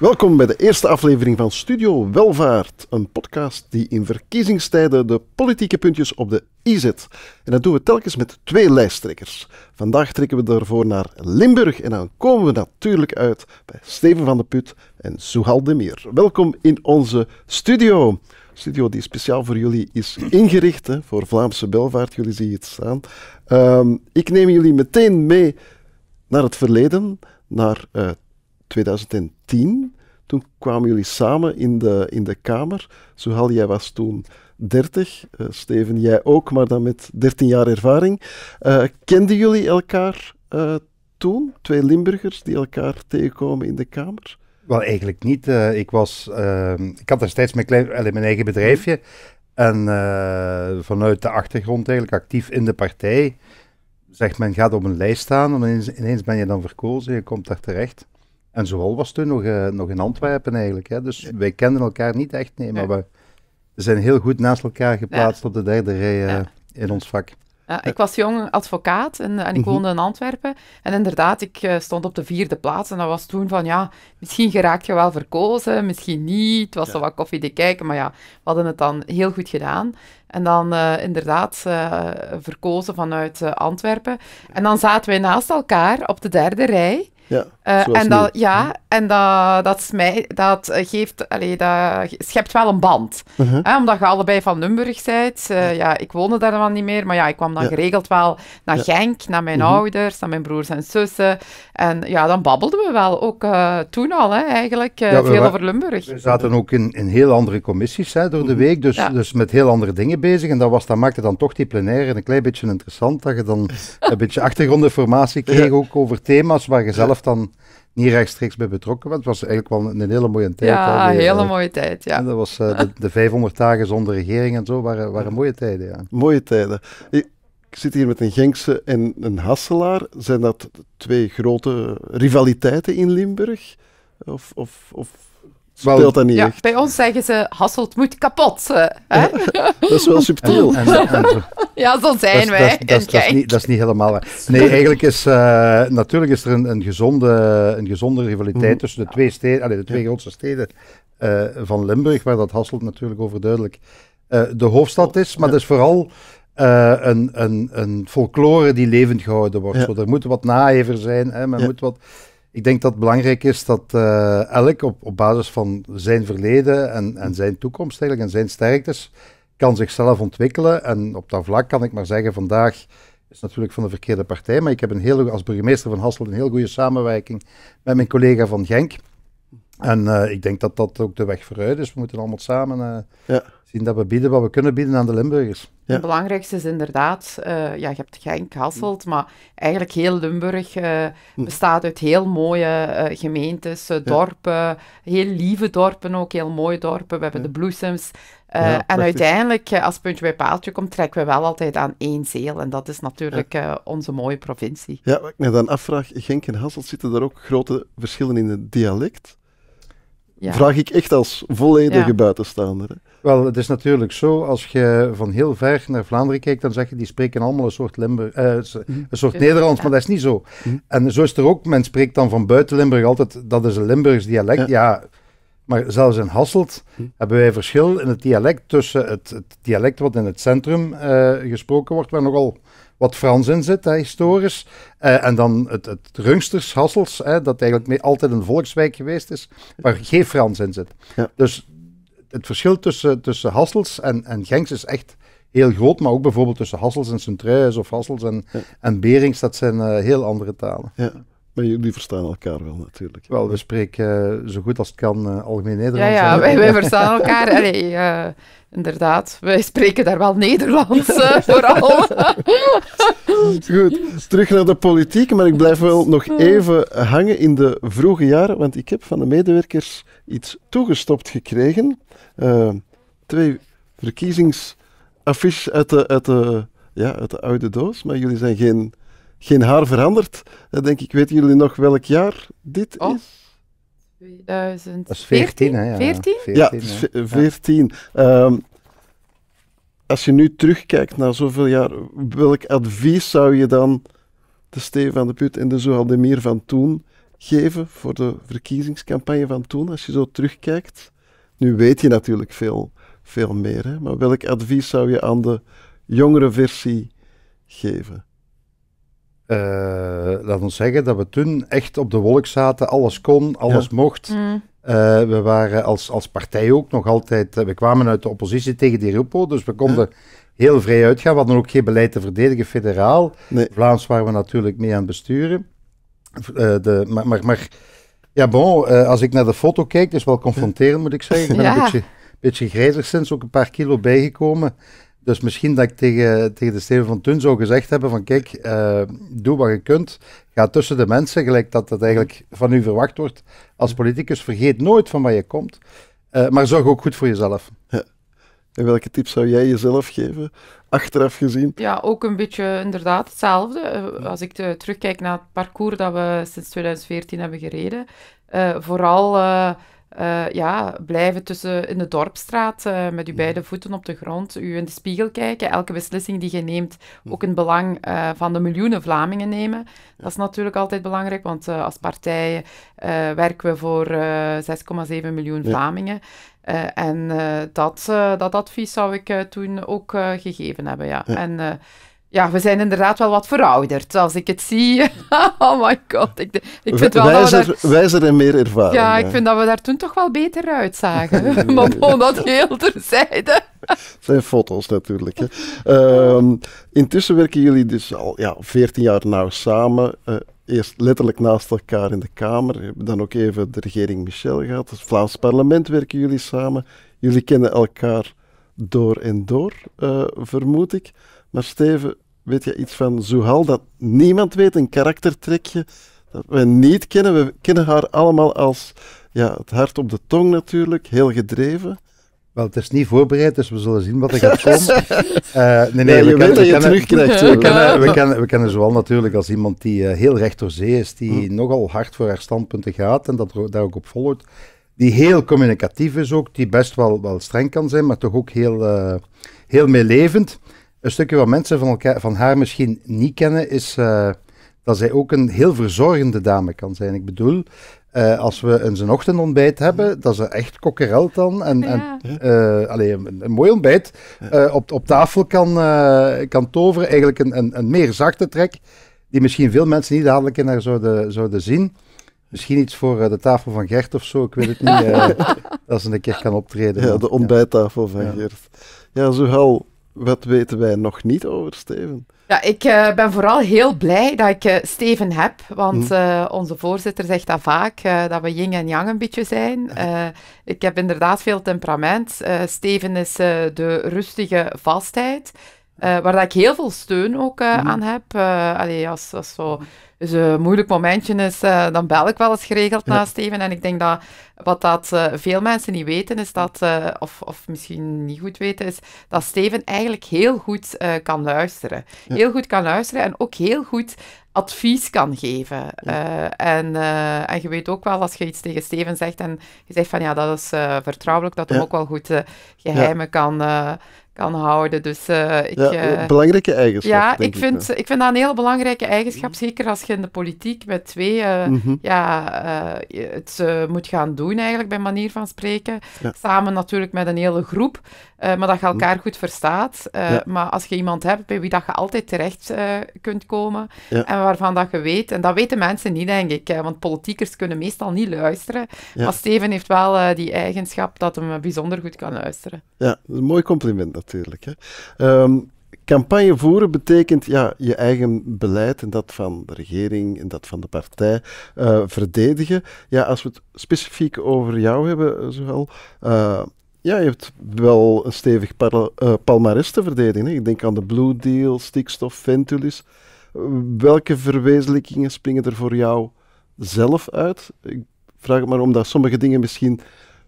Welkom bij de eerste aflevering van Studio Welvaart, een podcast die in verkiezingstijden de politieke puntjes op de i zet. En dat doen we telkens met twee lijsttrekkers. Vandaag trekken we daarvoor naar Limburg en dan komen we natuurlijk uit bij Steven van de Put en de Demir. Welkom in onze studio. Studio die speciaal voor jullie is ingericht, hè, voor Vlaamse welvaart. Jullie zien het staan. Ehm, ik neem jullie meteen mee naar het verleden, naar eh, 2010. Toen kwamen jullie samen in de, in de kamer. Zoal, jij was toen 30. Eh, Steven, jij ook, maar dan met 13 jaar ervaring. Eh, kenden jullie elkaar eh, toen? Twee Limburgers die elkaar tegenkomen in de kamer? Wel, eigenlijk niet. ik, was, ehm, ik had destijds steeds mijn, klein, mijn eigen bedrijfje. En vanuit de achtergrond eigenlijk actief in de partij. Zegt men gaat op een lijst staan, en ineens ben je dan verkozen, je komt daar terecht. En zoal was toen nog, eh, nog in Antwerpen eigenlijk. Hè. Dus wij kenden elkaar niet echt, nee, maar we zijn heel goed naast elkaar geplaatst op de derde rij eh, in ons vak. Ja, ik was jong advocaat en, en ik mhm. woonde in Antwerpen. En inderdaad, ik eh, stond op de vierde plaats. En dat was toen van, ja, misschien geraak je wel verkozen, misschien niet. Het was ja. wat koffie te kijken, maar ja, we hadden het dan heel goed gedaan. En dan inderdaad verkozen vanuit Antwerpen. En dan zaten wij naast elkaar op de derde rij. Ja. Eh, en ja, hm. en dat, dat, dat, geeft, dat schept wel een band. Uh-huh. omdat je allebei van Limburg bent. Eh, ja, ik woonde daar dan niet meer, maar ja, ik kwam dan geregeld wel naar Genk, naar mijn uh-huh. ouders, naar mijn broers en zussen. En ja, dan babbelden we wel, ook eh, toen al hè, eigenlijk, veel over Limburg. We zaten ook in, in heel andere commissies hè, door de mhm. week, dus, dus met heel andere dingen bezig. En dat, was, dat maakte dan toch die plenaire een klein beetje interessant, dat je dan een beetje achtergrondinformatie kreeg ook over thema's waar je zelf dan niet rechtstreeks bij betrokken want Het was eigenlijk wel een, hele mooie tijd. Ja, een hele eh, mooie tijd, ja. En dat was, eh, de, 500 dagen zonder regering en zo waren, waren mooie tijden, ja. Mooie tijden. Ik zit hier met een Genkse en een Hasselaar. Zijn dat twee grote rivaliteiten in Limburg? Of, of, of niet ja, Bij ons zeggen ze, Hasselt moet kapot. Eh, hè? dat is wel subtiel. ja, zo zijn wij. Dat, dat, is niet, dat, is niet, helemaal waar. Nee, eigenlijk is... Eh, natuurlijk is er een, een, gezonde, een gezonde rivaliteit mhm. tussen de twee, steden, de twee grootste steden eh, van Limburg, waar dat Hasselt natuurlijk overduidelijk uh, de hoofdstad is. Maar dat is vooral... een, een, een folklore die levend gehouden wordt. er moet wat naaiver zijn, hè, men moet wat ik denk dat het belangrijk is dat eh, elk op, op basis van zijn verleden en, en zijn toekomst eigenlijk, en zijn sterktes, kan zichzelf ontwikkelen. En op dat vlak kan ik maar zeggen, vandaag is natuurlijk van de verkeerde partij, maar ik heb een heel, als burgemeester van Hasselt een heel goede samenwerking met mijn collega van Genk. En eh, ik denk dat dat ook de weg vooruit is. We moeten allemaal samen eh, ja. zien dat we bieden wat we kunnen bieden aan de Limburgers. Het belangrijkste is inderdaad, eh, ja, je hebt Genk, Hasselt, maar eigenlijk heel Limburg hm. bestaat uit heel mooie gemeentes, dorpen, heel lieve dorpen ook, heel mooie dorpen. We hebben de bloesems. en uiteindelijk, als puntje bij paaltje komt, trekken we wel altijd aan één zeel. En dat is natuurlijk onze mooie provincie. Ja, wat ik me dan afvraag, Genk en Hasselt, zitten daar ook grote verschillen in het dialect? vraag ik echt als volledige buitenstaander. Wel, het is natuurlijk zo, als je van heel ver naar Vlaanderen kijkt, dan zeg je, die spreken allemaal een soort, Limburg, eh, mhm. een soort Nederlands, maar dat is niet zo. Mhm. En zo is er ook, men spreekt dan van buiten Limburg altijd, dat is een Limburgs dialect. ja maar zelfs in Hasselt hm. hebben wij verschil in het dialect tussen het, dialect wat in het centrum eh, gesproken wordt, waar nogal wat Frans in zit, hè, historisch. Eh, en dan het, het Rungsters, Hassels, hè, dat eigenlijk altijd een volkswijk geweest is, waar geen Frans in zit. Dus het verschil tussen, tussen Hassels en, en Genks is echt heel groot, maar ook bijvoorbeeld tussen Hassels en sint of Hassels en, en Berings, dat zijn eh, heel andere talen. Ja jullie verstaan elkaar wel natuurlijk. Wel, we spreken eh, zo goed als het kan eh, algemeen Nederlands. Ja, ja wij, wij, verstaan elkaar. Eh, inderdaad, wij spreken daar wel Nederlands vooral. goed, terug naar de politiek. Maar ik blijf wel nog even hangen in de vroege jaren. Want ik heb van de medewerkers iets toegestopt gekregen. twee verkiezingsaffiches uit de, uit, de, ja, uit de oude doos. Maar jullie zijn geen geen haar veranderd. Dan eh, denk ik, weten jullie nog welk jaar dit oh. is? 2014? 14, ja. 14? ja, eh, ehm, als je nu terugkijkt naar zoveel jaar, welk advies zou je dan de Steven van de Put en de Zohaldemir van toen geven voor de verkiezingscampagne van toen, als je zo terugkijkt? Nu weet je natuurlijk veel, veel meer, hè? maar welk advies zou je aan de jongere versie geven? Eh, laat ons zeggen dat we toen echt op de wolk zaten. Alles kon, alles mocht. Mm. Eh, we waren als, als partij ook nog altijd. Eh, we kwamen uit de oppositie tegen die Rupo, dus we konden heel vrij uitgaan. We hadden ook geen beleid te verdedigen federaal. Vlaams waren we natuurlijk mee aan het besturen. de, maar, maar, maar, ja, bon, als ik naar de foto kijk, het is wel confronterend, moet ik zeggen. Ik ben een beetje, beetje grijzer sinds, ook een paar kilo bijgekomen. Dus misschien dat ik tegen, tegen de Steven van Toen zou gezegd hebben van kijk, eh, doe wat je kunt. Ga tussen de mensen, gelijk dat dat eigenlijk van u verwacht wordt als politicus. Vergeet nooit van waar je komt, eh, maar zorg ook goed voor jezelf. Ja. En welke tip zou jij jezelf geven, achteraf gezien? Ja, ook een beetje inderdaad hetzelfde. Eh, als ik terugkijk naar het parcours dat we sinds 2014 hebben gereden. vooral eh, ja, blijven tussen in de dorpstraat eh, met uw beide voeten op de grond, u in de spiegel kijken, elke beslissing die je neemt hm. ook in belang eh, van de miljoenen Vlamingen nemen. Dat is natuurlijk altijd belangrijk, want als partij werken we voor 6,7 miljoen Vlamingen. en dat, dat advies zou ik toen ook gegeven hebben, ja. En ja, we zijn inderdaad wel wat verouderd. Als ik het zie, oh my god. Ik, ik vind wel wijzer, dat wijzer en meer ervaring. Ja, ik vind dat we daar toen toch wel beter uitzagen. maar dat heel terzijde. zijn foto's natuurlijk. Hè. Ehm, intussen werken jullie dus al ja, 14 jaar nauw samen. Eh, eerst letterlijk naast elkaar in de Kamer. Dan ook even de regering Michel gehad. Het Vlaams parlement werken jullie samen. Jullie kennen elkaar door en door, eh, vermoed ik. Maar Steven, weet je iets van Zuhal dat niemand weet, een karaktertrekje dat we niet kennen? We kennen haar allemaal als ja, het hart op de tong natuurlijk, heel gedreven. Wel, het is niet voorbereid, dus we zullen zien wat er gaat komen. Eh, nee, nee, je we We kennen, we, kennen, we kennen zowel natuurlijk als iemand die eh, heel recht door zee is, die hm. nogal hard voor haar standpunten gaat en dat daar ook op volgt. Die heel communicatief is ook, die best wel, wel streng kan zijn, maar toch ook heel, eh, heel meelevend. Een stukje wat mensen van, elkaar, van haar misschien niet kennen is eh, dat zij ook een heel verzorgende dame kan zijn. Ik bedoel, eh, als we een zijn ochtendontbijt hebben, dat ze echt kokkerel dan. En, en eh, allee, een, mooi ontbijt op, op tafel kan, kan toveren. Eigenlijk een, een, een, meer zachte trek, die misschien veel mensen niet dadelijk in haar zouden, zien. Misschien iets voor de tafel van Gert of zo, ik weet het niet. dat ze een keer kan optreden. Ja, de ontbijttafel van ja. Gert. Ja, zo wat weten wij nog niet over Steven? Ja, ik eh, ben vooral heel blij dat ik eh, Steven heb, want hm. eh, onze voorzitter zegt dat vaak, dat we yin en yang een beetje zijn. ik heb inderdaad veel temperament. Steven is de rustige vastheid. Eh, waar dat ik heel veel steun ook eh, mhm. aan heb. Uh, als, als zo een moeilijk momentje is, dan bel ik wel eens geregeld ja. naar Steven. En ik denk dat wat dat, veel mensen niet weten, is dat, of, of misschien niet goed weten, is dat Steven eigenlijk heel goed kan luisteren. Heel goed kan luisteren en ook heel goed advies kan geven. en, en je weet ook wel als je iets tegen Steven zegt en je zegt van ja, dat is vertrouwelijk, dat hij ook wel goed geheimen kan, kan houden. Dus, uh, ik, ja, eh, eh, belangrijke eigenschap. Ja, ik, vind, ik, vind dat een heel belangrijke eigenschap. Zeker als je in de politiek met twee mhm. ja, het moet gaan doen, eigenlijk, bij manier van spreken. Samen natuurlijk met een hele groep. Eh, maar dat je elkaar mm. goed verstaat. Eh, maar als je iemand hebt bij wie dat je altijd terecht eh, kunt komen en waarvan dat je weet, en dat weten mensen niet, denk ik, want politiekers kunnen meestal niet luisteren. Maar Steven heeft wel die eigenschap dat hem bijzonder goed kan luisteren. Ja, een mooi compliment natuurlijk. Hè. Ehm, campagne voeren betekent ja, je eigen beleid en dat van de regering en dat van de partij verdedigen. Ja, als we het specifiek over jou hebben, zoal ja, je hebt wel een stevig uh, eh, palmares te verdedigen. Hè. Ik denk aan de Blue Deal, stikstof, Ventulis. Welke verwezenlijkingen springen er voor jou zelf uit? Ik vraag het maar omdat sommige dingen misschien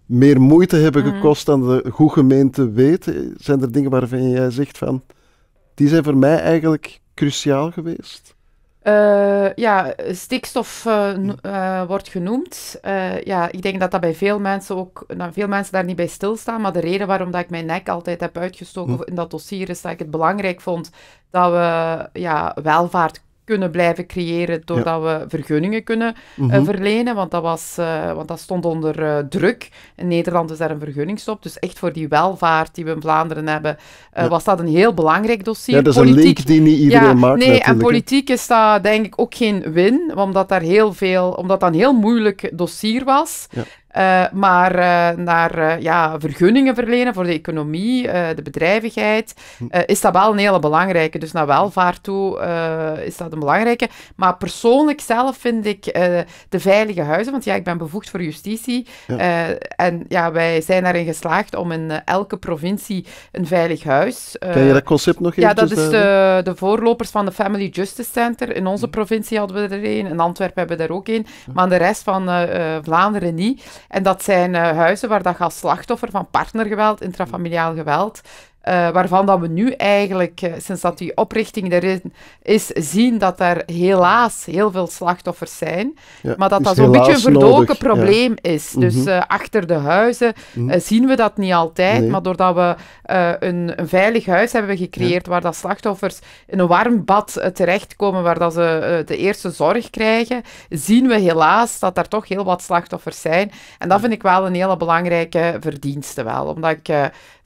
meer moeite hebben mhm. gekost dan de goed gemeente weet. Zijn er dingen waarvan jij zegt van, die zijn voor mij eigenlijk cruciaal geweest? Eh, ja, stikstof eh, hmm. eh, wordt genoemd. ja, ik denk dat dat bij veel mensen ook, veel mensen daar niet bij stilstaan. Maar de reden waarom dat ik mijn nek altijd heb uitgestoken hmm. in dat dossier is dat ik het belangrijk vond dat we ja, welvaart kunnen blijven creëren doordat we vergunningen kunnen eh, mhm. verlenen, want dat, was, eh, want dat stond onder eh, druk. In Nederland is daar een vergunningstop, dus echt voor die welvaart die we in Vlaanderen hebben, was dat een heel belangrijk dossier. Ja, dat is politiek, een link die niet iedereen maakt. Nee, en politiek is dat denk ik ook geen win, omdat, daar heel veel, omdat dat een heel moeilijk dossier was. Eh, maar eh, naar eh, ja, vergunningen verlenen voor de economie, de bedrijvigheid, hm. is dat wel een hele belangrijke. Dus naar welvaart toe is dat een belangrijke. Maar persoonlijk zelf vind ik de veilige huizen, want ja, ik ben bevoegd voor justitie. en ja, wij zijn daarin geslaagd om in elke provincie een veilig huis. Ken je dat concept nog even? Ja, dat is de, de, voorlopers van de Family Justice Center. In onze hm. provincie hadden we er een, in Antwerpen hebben we daar ook een, maar aan de rest van Vlaanderen niet. En dat zijn eh, huizen waar dat je als slachtoffer van partnergeweld, intrafamiliaal geweld, eh, waarvan dat we nu eigenlijk, eh, sinds dat die oprichting erin is, zien dat er helaas heel veel slachtoffers zijn. maar dat dus dat zo'n beetje een verdoken probleem is. Mhm. Dus eh, achter de huizen mhm. zien we dat niet altijd. Maar doordat we een, een, veilig huis hebben gecreëerd waar dat slachtoffers in een warm bad terechtkomen, waar dat ze de eerste zorg krijgen, zien we helaas dat er toch heel wat slachtoffers zijn. En dat vind ik wel een hele belangrijke verdienste wel. Omdat ik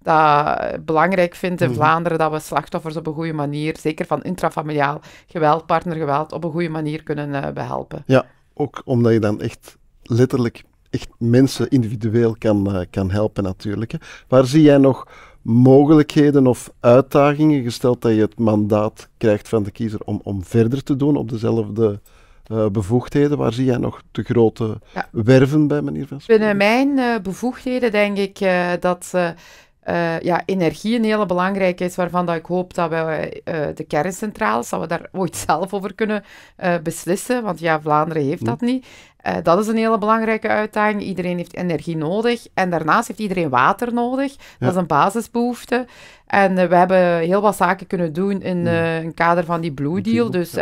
dat belangrijk vindt in mhm. Vlaanderen dat we slachtoffers op een goede manier, zeker van intrafamiliaal geweld, partnergeweld, op een goede manier kunnen eh, behelpen. Ja, ook omdat je dan echt letterlijk echt mensen individueel kan, eh, kan helpen natuurlijk. Waar zie jij nog mogelijkheden of uitdagingen, gesteld dat je het mandaat krijgt van de kiezer om, om verder te doen op dezelfde eh, bevoegdheden? Waar zie jij nog de grote werven bij, meneer Van Binnen mijn bevoegdheden denk ik uh, dat uh, ja, energie een hele belangrijke is, waarvan dat ik hoop dat we eh, de kerncentrales, dat we daar ooit zelf over kunnen eh, beslissen, want ja, Vlaanderen heeft hm. dat niet. Eh, dat is een hele belangrijke uitdaging. Iedereen heeft energie nodig. En daarnaast heeft iedereen water nodig. Dat is een basisbehoefte. En eh, we hebben heel wat zaken kunnen doen in uh, een kader van die Blue Deal. Dus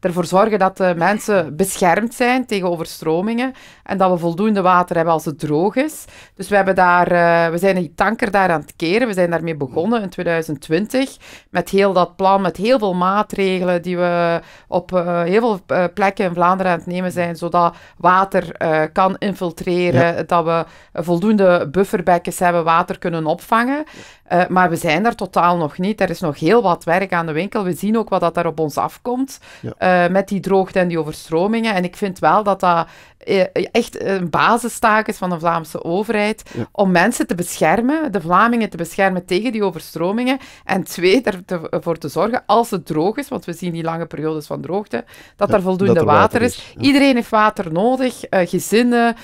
ervoor zorgen dat de mensen beschermd zijn tegen overstromingen. En dat we voldoende water hebben als het droog is. Dus we, hebben daar, we zijn die tanker daar aan het keren. We zijn daarmee begonnen in 2020. Met heel dat plan, met heel veel maatregelen die we op heel veel plekken in Vlaanderen aan het nemen zijn. Zodat water eh, kan infiltreren, dat we voldoende bufferbekkens hebben, water kunnen opvangen. Eh, maar we zijn daar totaal nog niet. Er is nog heel wat werk aan de winkel. We zien ook wat dat daar op ons afkomt eh, met die droogte en die overstromingen. En ik vind wel dat dat eh, echt een basistaak is van de Vlaamse overheid om mensen te beschermen, de Vlamingen te beschermen tegen die overstromingen. En twee, ervoor te zorgen als het droog is, want we zien die lange periodes van droogte, dat er voldoende water, is. Iedereen heeft water nodig, gezinnen,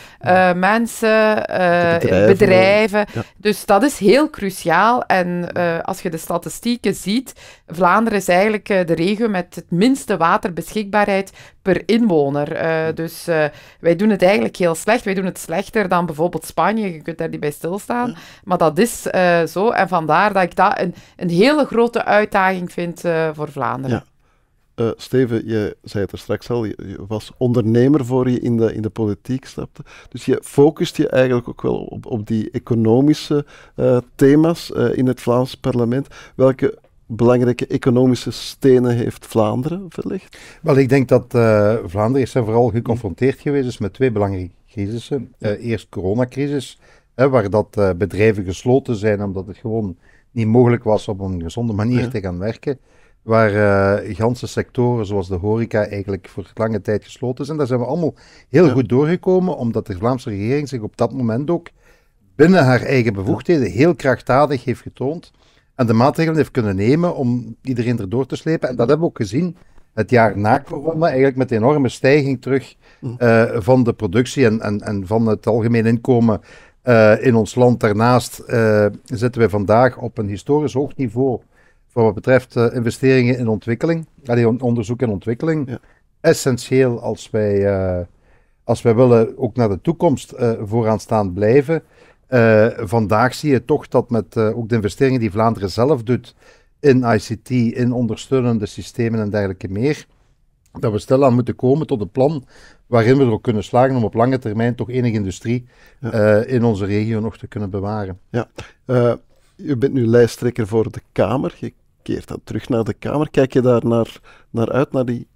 mensen, bedrijven. Dus dat is heel cruciaal. En eh, als je de statistieken ziet, Vlaanderen is eigenlijk eh, de regio met het minste waterbeschikbaarheid per inwoner. Eh, dus wij doen het eigenlijk heel slecht. Wij doen het slechter dan bijvoorbeeld Spanje. Je kunt daar niet bij stilstaan. Maar dat is zo. En vandaar dat ik dat een, een hele grote uitdaging vind voor Vlaanderen. Eh, Steven, je zei het er straks al, je, was ondernemer voor je in de, in de politiek stapte. Dus je focust je eigenlijk ook wel op, op die economische eh, thema's eh, in het Vlaams parlement. Welke belangrijke economische stenen heeft Vlaanderen verlegd? Wel, ik denk dat Vlaanderen is vooral geconfronteerd mm. geweest met twee belangrijke crisissen. eerst coronacrisis, hè, waar dat bedrijven gesloten zijn omdat het gewoon niet mogelijk was om op een gezonde manier te gaan werken waar eh, ganse sectoren zoals de horeca eigenlijk voor lange tijd gesloten zijn. Daar zijn we allemaal heel goed doorgekomen, omdat de Vlaamse regering zich op dat moment ook binnen haar eigen bevoegdheden heel krachtdadig heeft getoond en de maatregelen heeft kunnen nemen om iedereen erdoor te slepen. En dat hebben we ook gezien het jaar na corona, eigenlijk met een enorme stijging terug hm. eh, van de productie en, en, en van het algemeen inkomen eh, in ons land. Daarnaast zitten we vandaag op een historisch hoog niveau voor wat betreft eh, investeringen in ontwikkeling, allee, eh, onderzoek en ontwikkeling, ja. essentieel als wij, eh, als wij willen ook naar de toekomst uh, vooraanstaand blijven. vandaag zie je toch dat met ook de investeringen die Vlaanderen zelf doet in ICT, in ondersteunende systemen en dergelijke meer, dat we stilaan moeten komen tot een plan waarin we er ook kunnen slagen om op lange termijn toch enige industrie in onze regio nog te kunnen bewaren. Ja. Je bent nu lijsttrekker voor de Kamer keert dat terug naar de Kamer? Kijk je daar naar, naar uit, naar die,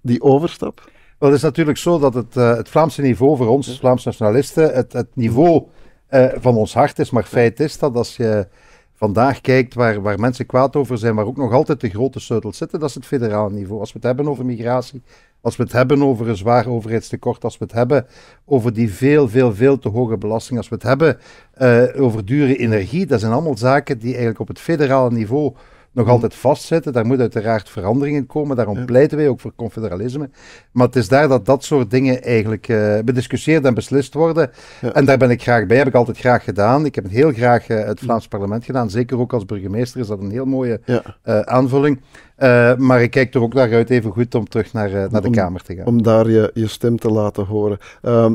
die overstap? Wel, het is natuurlijk zo dat het, eh, het Vlaamse niveau voor ons, Vlaamse nationalisten, het, het niveau eh, van ons hart is. Maar feit is dat als je vandaag kijkt waar, waar mensen kwaad over zijn, waar ook nog altijd de grote sleutels zitten, dat is het federale niveau. Als we het hebben over migratie, als we het hebben over een zwaar overheidstekort, als we het hebben over die veel, veel, veel te hoge belasting, als we het hebben eh, over dure energie, dat zijn allemaal zaken die eigenlijk op het federale niveau nog mm. altijd vastzitten, Daar moet uiteraard verandering in komen. Daarom pleiten wij ook voor confederalisme. Maar het is daar dat dat soort dingen eigenlijk eh, bediscussieerd en beslist worden. En daar ben ik graag bij. Heb ik altijd graag gedaan. Ik heb het heel graag eh, het Vlaams parlement gedaan. Zeker ook als burgemeester is dat een heel mooie eh, aanvulling. maar ik kijk er ook naar uit even goed om terug naar, naar de Kamer te gaan. Om daar je, je stem te laten horen. Ehm,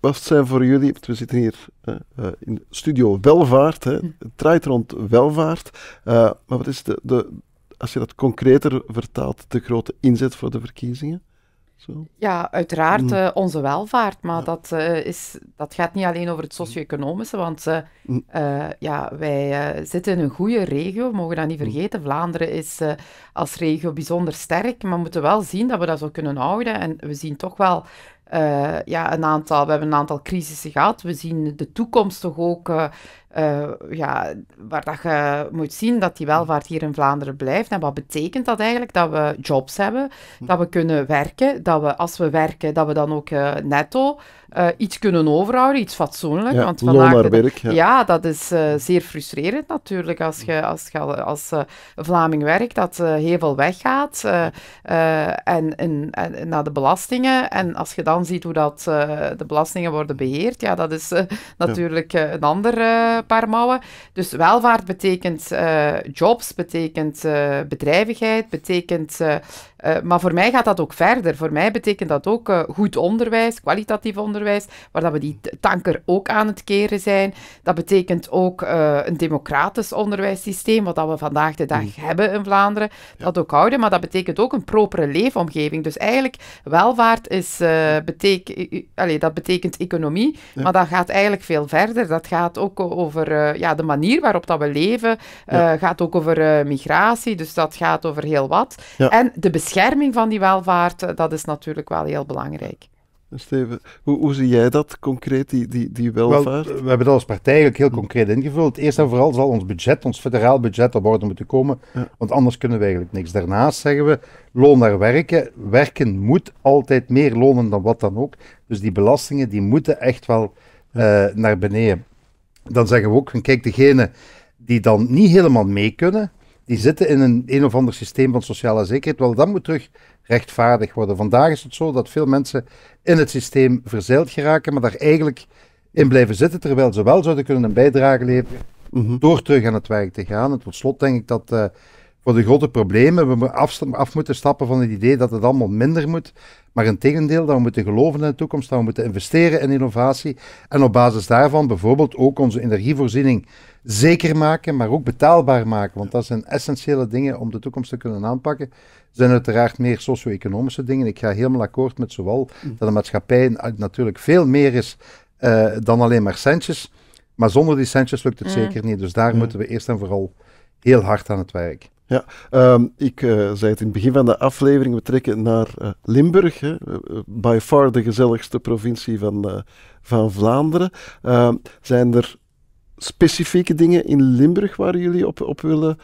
wat zijn voor jullie, we zitten hier uh, in studio welvaart, hè. Hm. het draait rond welvaart, eh, maar wat is de, de, als je dat concreter vertaalt, de grote inzet voor de verkiezingen? Zo. Ja, uiteraard hm. onze welvaart, maar dat, is, dat gaat niet alleen over het hm. socio-economische, want ja, wij zitten in een goede regio, we mogen dat niet vergeten. Vlaanderen is als regio bijzonder sterk, maar we moeten wel zien dat we dat zo kunnen houden. En we zien toch wel eh, ja, een aantal, we hebben een aantal crisissen gehad. We zien de toekomst toch ook eh, eh, ja, waar dat je moet zien dat die welvaart hier in Vlaanderen blijft. En wat betekent dat eigenlijk? Dat we jobs hebben, hm. dat we kunnen werken, dat we als we werken, dat we dan ook eh, netto eh, iets kunnen overhouden, iets fatsoenlijk. want vandaag, werk, ja. dat is zeer frustrerend natuurlijk als je als, je, als Vlaming werkt, dat heel veel weggaat en, en, en, naar de belastingen. En als je dan ziet hoe dat, de belastingen worden beheerd, ja, dat is natuurlijk een ander eh, paar mouwen. Dus welvaart betekent eh, jobs, betekent eh, bedrijvigheid, betekent eh, maar voor mij gaat dat ook verder. Voor mij betekent dat ook eh, goed onderwijs, kwalitatief onderwijs, waar dat we die tanker ook aan het keren zijn. Dat betekent ook eh, een democratisch onderwijssysteem, wat dat we vandaag de dag mm. hebben in Vlaanderen, dat ook houden. Maar dat betekent ook een propere leefomgeving. Dus eigenlijk, welvaart is, betek dat betekent economie, maar dat gaat eigenlijk veel verder. Dat gaat ook over ja, de manier waarop dat we leven, ja. gaat ook over migratie, dus dat gaat over heel wat. En de Scherming van die welvaart, eh, dat is natuurlijk wel heel belangrijk. Steven, hoe, hoe, zie jij dat concreet, die, die, die welvaart? we hebben dat als partij eigenlijk heel concreet ingevuld. Eerst en vooral zal ons budget, ons federaal budget, op orde moeten komen, want anders kunnen we eigenlijk niks. Daarnaast zeggen we, loon naar werken. Werken moet altijd meer lonen dan wat dan ook. Dus die belastingen, die moeten echt wel eh, naar beneden. Dan zeggen we ook, kijk, degenen die dan niet helemaal mee kunnen, die zitten in een, een of ander systeem van sociale zekerheid. Wel, dat moet terug rechtvaardig worden. Vandaag is het zo dat veel mensen in het systeem verzeild geraken, maar daar eigenlijk in blijven zitten, terwijl ze wel zouden kunnen een bijdrage leveren mhm. door terug aan het werk te gaan. En tot slot denk ik dat eh, voor de grote problemen. We moeten af moeten stappen van het idee dat het allemaal minder moet. Maar in tegendeel, dat we moeten geloven in de toekomst, dat we moeten investeren in innovatie. En op basis daarvan bijvoorbeeld ook onze energievoorziening zeker maken, maar ook betaalbaar maken. Want dat zijn essentiële dingen om de toekomst te kunnen aanpakken. Er zijn uiteraard meer socio-economische dingen. Ik ga helemaal akkoord met zowel mm. dat de maatschappij natuurlijk veel meer is eh, dan alleen maar centjes. Maar zonder die centjes lukt het mm. zeker niet. Dus daar mm. moeten we eerst en vooral heel hard aan het werk. Ja, ehm, ik eh, zei het in het begin van de aflevering, we trekken naar eh, Limburg, hè, by far de gezelligste provincie van, eh, van Vlaanderen. Ehm, zijn er specifieke dingen in Limburg waar jullie op, op willen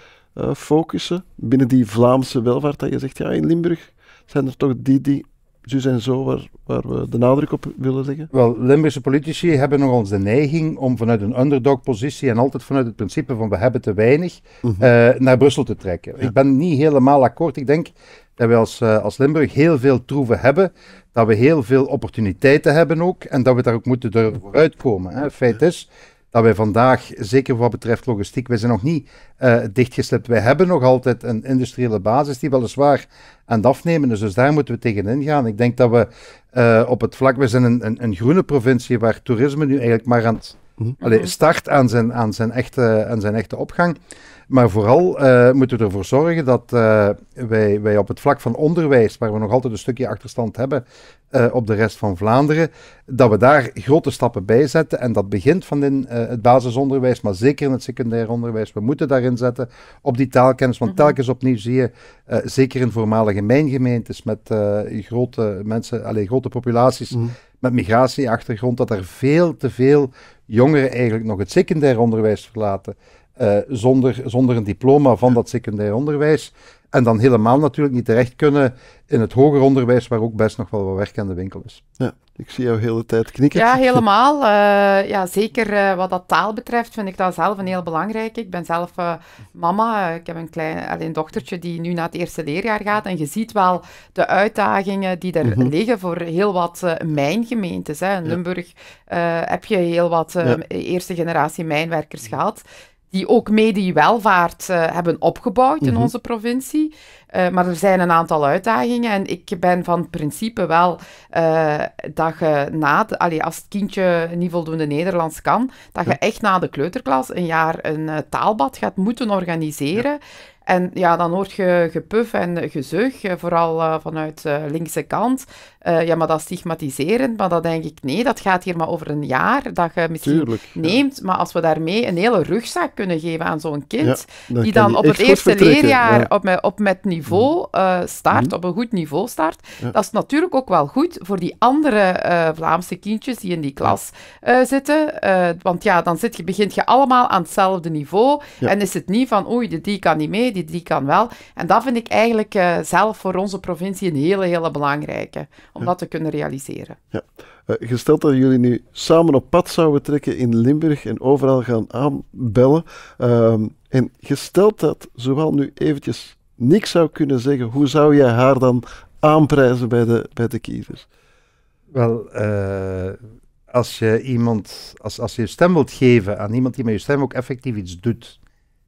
focussen? Binnen die Vlaamse welvaart, dat je zegt, ja, in Limburg zijn er toch die, die zus en zo, waar, waar we de nadruk op willen leggen? Wel, Limburgse politici hebben nog eens de neiging om vanuit een underdog-positie en altijd vanuit het principe van we hebben te weinig, mhm. eh, naar Brussel te trekken. Ik ben niet helemaal akkoord. Ik denk dat we als, eh, als Limburg heel veel troeven hebben, dat we heel veel opportuniteiten hebben ook en dat we daar ook moeten dooruitkomen. uitkomen. Hè. Feit is, dat wij vandaag, zeker wat betreft logistiek, wij zijn nog niet uh, eh, dichtgeslept. Wij hebben nog altijd een industriële basis die weliswaar aan het afnemen is. Dus daar moeten we tegenin gaan. Ik denk dat we eh, op het vlak, we zijn een, een, groene provincie waar toerisme nu eigenlijk maar aan het, mhm. start aan zijn, aan zijn, echte, aan zijn echte opgang. Maar vooral eh, moeten we ervoor zorgen dat eh, wij, wij op het vlak van onderwijs, waar we nog altijd een stukje achterstand hebben eh, op de rest van Vlaanderen, dat we daar grote stappen bij zetten. En dat begint van in het basisonderwijs, maar zeker in het secundair onderwijs. We moeten daarin zetten op die taalkennis. Want mhm. telkens opnieuw zie je, zeker in voormalige mijngemeentes met grote mensen, alleen grote populaties. Mhm. met migratieachtergrond, dat er veel te veel jongeren eigenlijk nog het secundair onderwijs verlaten. Eh, zonder, zonder een diploma van dat secundair onderwijs. En dan helemaal natuurlijk niet terecht kunnen in het hoger onderwijs, waar ook best nog wel wat werk aan de winkel is. Ja, ik zie jou de hele tijd knikken. Ja, helemaal. Eh, ja, zeker eh, wat dat taal betreft vind ik dat zelf een heel belangrijk. Ik ben zelf mama. Ik heb een klein alleen dochtertje die nu naar het eerste leerjaar gaat. En je ziet wel de uitdagingen die er mhm. liggen voor heel wat mijn gemeentes. Hè. In ja. Limburg heb je heel wat ja. eerste generatie mijnwerkers gehad die ook mee die welvaart eh, hebben opgebouwd in mhm. onze provincie. Eh, maar er zijn een aantal uitdagingen. En ik ben van principe wel eh, dat je na, de, als het kindje niet voldoende Nederlands kan, dat je echt na de kleuterklas een jaar een taalbad gaat moeten organiseren. En ja, dan hoort je gepuf en gezeug, eh, vooral eh, vanuit de eh, linkse kant. ja, maar dat is stigmatiserend. Maar dat denk ik, nee, dat gaat hier maar over een jaar dat je misschien neemt. Maar als we daarmee een hele rugzak kunnen geven aan zo'n kind, die dan op het eerste leerjaar op, met, op met niveau uh, start, mhm. op een goed niveau start, dat is natuurlijk ook wel goed voor die andere Vlaamse kindjes die in die klas zitten. want ja, dan zit je, begint je allemaal aan hetzelfde niveau. En is het niet van, oei, die kan niet mee, die drie kan wel. En dat vind ik eigenlijk eh, zelf voor onze provincie een hele, hele belangrijke, om ja. dat te kunnen realiseren. Ja. Eh, gesteld dat jullie nu samen op pad zouden trekken in Limburg en overal gaan aanbellen, ehm, en gesteld dat zowel nu eventjes niks zou kunnen zeggen, hoe zou jij haar dan aanprijzen bij de, bij de kiezers? Wel, eh, als je iemand, als, als je stem wilt geven aan iemand die met je stem ook effectief iets doet,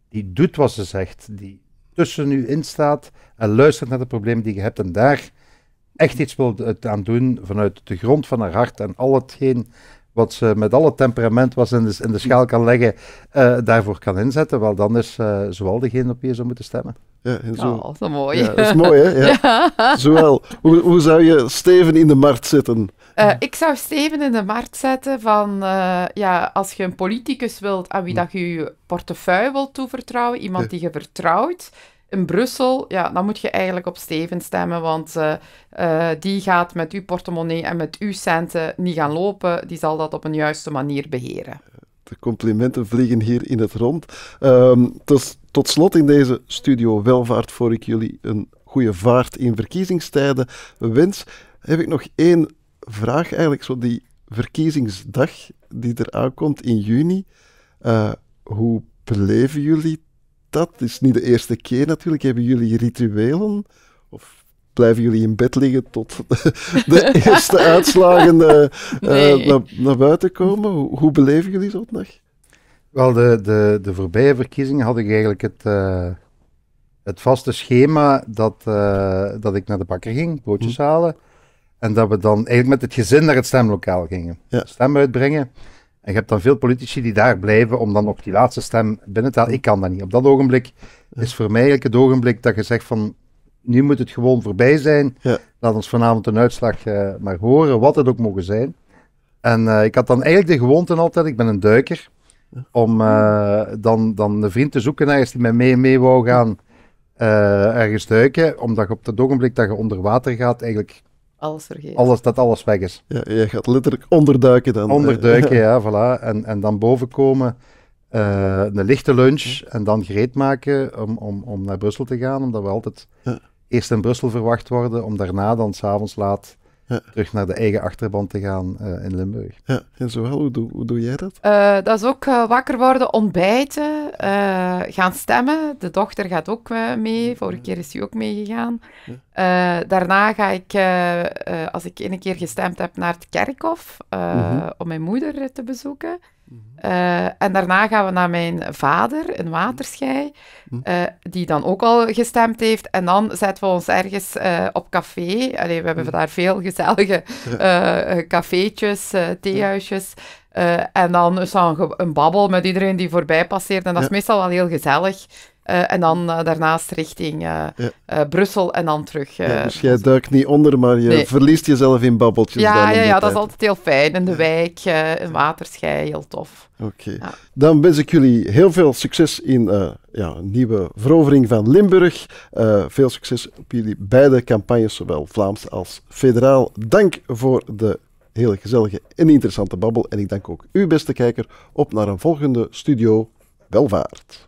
die doet wat ze zegt, die tussen u instaat en luistert naar de problemen die je hebt en daar echt iets wil aan doen vanuit de grond van haar hart en al hetgeen wat ze met alle temperament was in de, in de schaal kan leggen, eh, daarvoor kan inzetten, wel dan is uh, zowel degene op wie je zou moeten stemmen. Ja, en zo. Oh, dat is mooi. Ja, dat is mooi, hè? Ja. Zowel, hoe, hoe zou je Steven in de markt zitten? Eh, ik zou Steven in de markt zetten van, eh, ja, als je een politicus wilt aan wie dat je je portefeuille wilt toevertrouwen, iemand die je vertrouwt, in Brussel, ja, dan moet je eigenlijk op Steven stemmen, want eh, die gaat met uw portemonnee en met uw centen niet gaan lopen. Die zal dat op een juiste manier beheren. De complimenten vliegen hier in het rond. Ehm, tot slot in deze studio welvaart voor ik jullie een goede vaart in verkiezingstijden wens. Heb ik nog één vraag eigenlijk, zo die verkiezingsdag die er aankomt in juni, eh, hoe beleven jullie dat? Het is niet de eerste keer natuurlijk. Hebben jullie rituelen? Of blijven jullie in bed liggen tot de, eerste uitslagen uh, naar, buiten komen? Hoe, beleven jullie zo'n dag? Wel, de, de, de voorbije verkiezingen had ik eigenlijk het, het vaste schema dat, dat ik naar de bakker ging, broodjes hm. halen. En dat we dan eigenlijk met het gezin naar het stemlokaal gingen. Ja. Stem uitbrengen. En je hebt dan veel politici die daar blijven om dan op die laatste stem binnen te halen. Ik kan dat niet. Op dat ogenblik is voor mij eigenlijk het ogenblik dat je zegt van nu moet het gewoon voorbij zijn. Laat ons vanavond een uitslag eh, maar horen, wat het ook mogen zijn. En eh, ik had dan eigenlijk de gewoonte altijd, ik ben een duiker, om uh, dan, dan een vriend te zoeken ergens die met mij mee, mee wou gaan ergens duiken. Omdat op dat ogenblik dat je onder water gaat eigenlijk alles vergeten. Alles, dat alles weg is. Ja, je gaat letterlijk onderduiken dan. Onderduiken, ja, voilà. En, en dan boven komen, eh, een lichte lunch en dan gereed maken om, om, om naar Brussel te gaan, omdat we altijd eerst in Brussel verwacht worden, om daarna dan s'avonds laat terug naar de eigen achterban te gaan eh, in Limburg. Ja, en zo hoe hoe doe jij dat? Eh, dat is ook eh, wakker worden, ontbijten, gaan stemmen. De dochter gaat ook mee, vorige keer is hij ook meegegaan. daarna ga ik, als ik een keer gestemd heb, naar het kerkhof mhm. om mijn moeder te bezoeken. Eh, en daarna gaan we naar mijn vader in Waterschei, mm-hmm. eh, die dan ook al gestemd heeft. En dan zetten we ons ergens eh, op café. Allee, we hebben mm. daar veel gezellige cafeetjes, theehuisjes. en dan is dan een babbel met iedereen die voorbij passeert. En dat is meestal wel heel gezellig. Eh, en dan eh, daarnaast richting eh, Brussel en dan terug. Ja, dus jij duikt niet onder, maar je verliest jezelf in babbeltjes. Ja, ja, ja dat is altijd heel fijn. In de wijk, een waterschei, heel tof. Oké. Dan wens ik jullie heel veel succes in ja, nieuwe verovering van Limburg. veel succes op jullie beide campagnes, zowel Vlaams als federaal. Dank voor de hele gezellige en interessante babbel. En ik dank ook u, beste kijker, op naar een volgende studio. Welvaart.